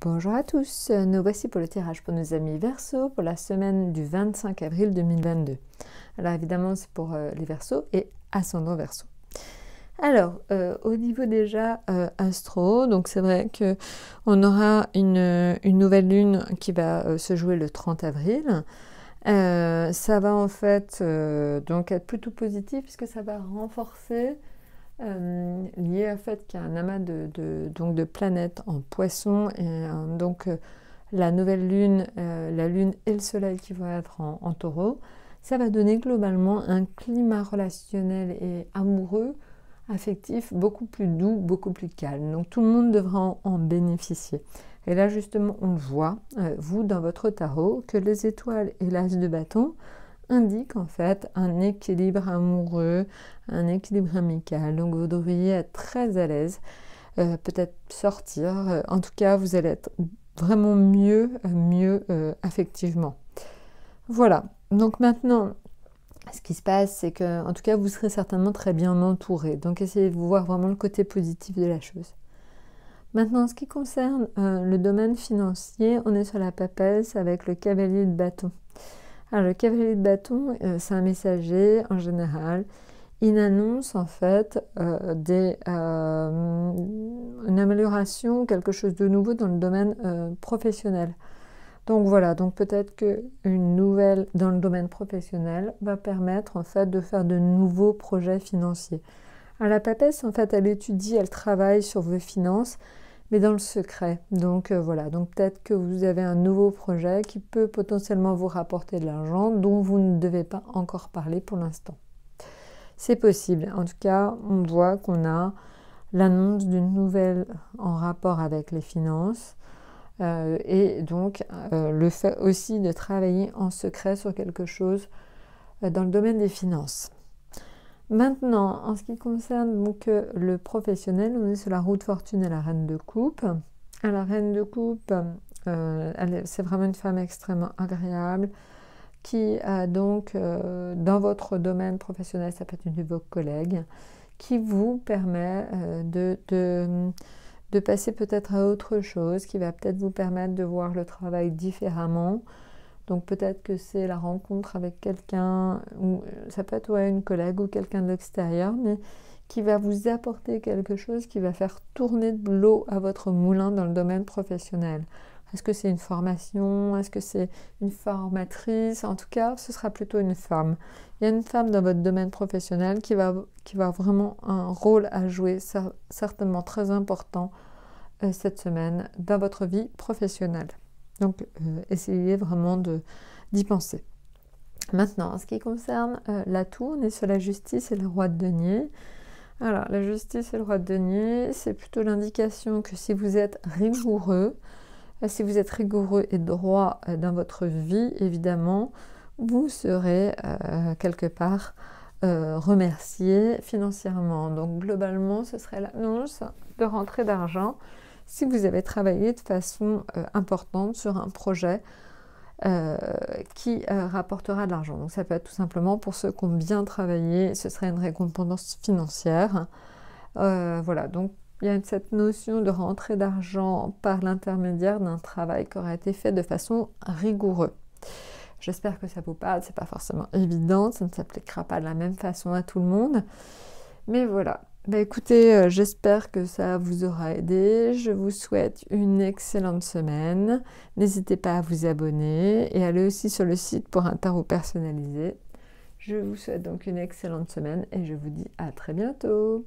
Bonjour à tous, nous voici pour le tirage pour nos amis Verseau pour la semaine du 25 avril 2022. Alors évidemment c'est pour euh, les Verseaux et ascendant Verseau. Alors euh, au niveau déjà euh, astro, donc c'est vrai que on aura une, une nouvelle lune qui va se jouer le 30 avril. ça va en fait donc être plutôt positif puisque ça va renforcer euh, lié au fait qu'il y a un amas de, donc de planètes en poisson, et euh, donc euh, la nouvelle lune, la lune et le soleil qui vont être en, taureau, ça va donner globalement un climat relationnel et amoureux, affectif, beaucoup plus doux, beaucoup plus calme. Donc tout le monde devra en, en bénéficier. Et là justement, on le voit, vous dans votre tarot, que les étoiles et l'as de bâton, indique en fait un équilibre amoureux, un équilibre amical. Donc vous devriez être très à l'aise, euh, peut-être sortir. Euh, en tout cas, vous allez être vraiment mieux, euh, mieux affectivement. Voilà. Donc maintenant, ce qui se passe, c'est que, en tout cas, vous serez certainement très bien entouré. Donc essayez de voir vraiment le côté positif de la chose. Maintenant, en ce qui concerne le domaine financier, on est sur la papesse avec le cavalier de bâton. Alors le cavalier de bâton, euh, c'est un messager en général. Il annonce en fait euh, euh, une amélioration, quelque chose de nouveau dans le domaine professionnel. Donc voilà, donc peut-être qu'une nouvelle dans le domaine professionnel va permettre en fait de faire de nouveaux projets financiers. À la papesse, en fait, elle étudie, elle travaille sur vos finances mais dans le secret. Donc euh, voilà, donc peut-être que vous avez un nouveau projet qui peut potentiellement vous rapporter de l'argent dont vous ne devez pas encore parler pour l'instant. C'est possible. En tout cas, on voit qu'on a l'annonce d'une nouvelle en rapport avec les finances. Euh, et donc euh, le fait aussi de travailler en secret sur quelque chose dans le domaine des finances. Maintenant, en ce qui concerne donc euh, le professionnel, on est sur la route fortune et la reine de coupe. la reine de coupe, euh, c'est vraiment une femme extrêmement agréable qui a donc euh, dans votre domaine professionnel, ça peut être une de vos collègues, qui vous permet de, passer peut-être à autre chose, qui va peut-être vous permettre de voir le travail différemment, donc peut-être que c'est la rencontre avec quelqu'un, ou euh, ça peut être ouais, une collègue ou quelqu'un de l'extérieur, mais qui va vous apporter quelque chose qui va faire tourner de l'eau à votre moulin dans le domaine professionnel. Est-ce que c'est une formation Est-ce que c'est une formatrice En tout cas, ce sera plutôt une femme. Il y a une femme dans votre domaine professionnel qui va, qui va vraiment un rôle à jouer certainement très important euh, cette semaine dans votre vie professionnelle. Donc euh, essayez vraiment d'y penser. Maintenant, en ce qui concerne euh, la tour, sur la justice et le roi de denier. Alors, la justice et le roi de denier, c'est plutôt l'indication que si vous êtes rigoureux, euh, si vous êtes rigoureux et droit dans votre vie, évidemment, vous serez quelque part remercié financièrement. Donc globalement, ce serait l'annonce de rentrée d'argent si vous avez travaillé de façon euh, importante sur un projet euh, qui euh, rapportera de l'argent. Donc ça peut être tout simplement pour ceux qui ont bien travaillé, ce serait une récompense financière. voilà, donc il y a cette notion de rentrée d'argent par l'intermédiaire d'un travail qui aura été fait de façon rigoureuse. J'espère que ça vous parle, c'est pas forcément évident, ça ne s'appliquera pas de la même façon à tout le monde. Mais voilà, bah, écoutez, euh, j'espère que ça vous aura aidé. Je vous souhaite une excellente semaine. N'hésitez pas à vous abonner et aller aussi sur le site pour un tarot personnalisé. Je vous souhaite donc une excellente semaine et je vous dis à très bientôt.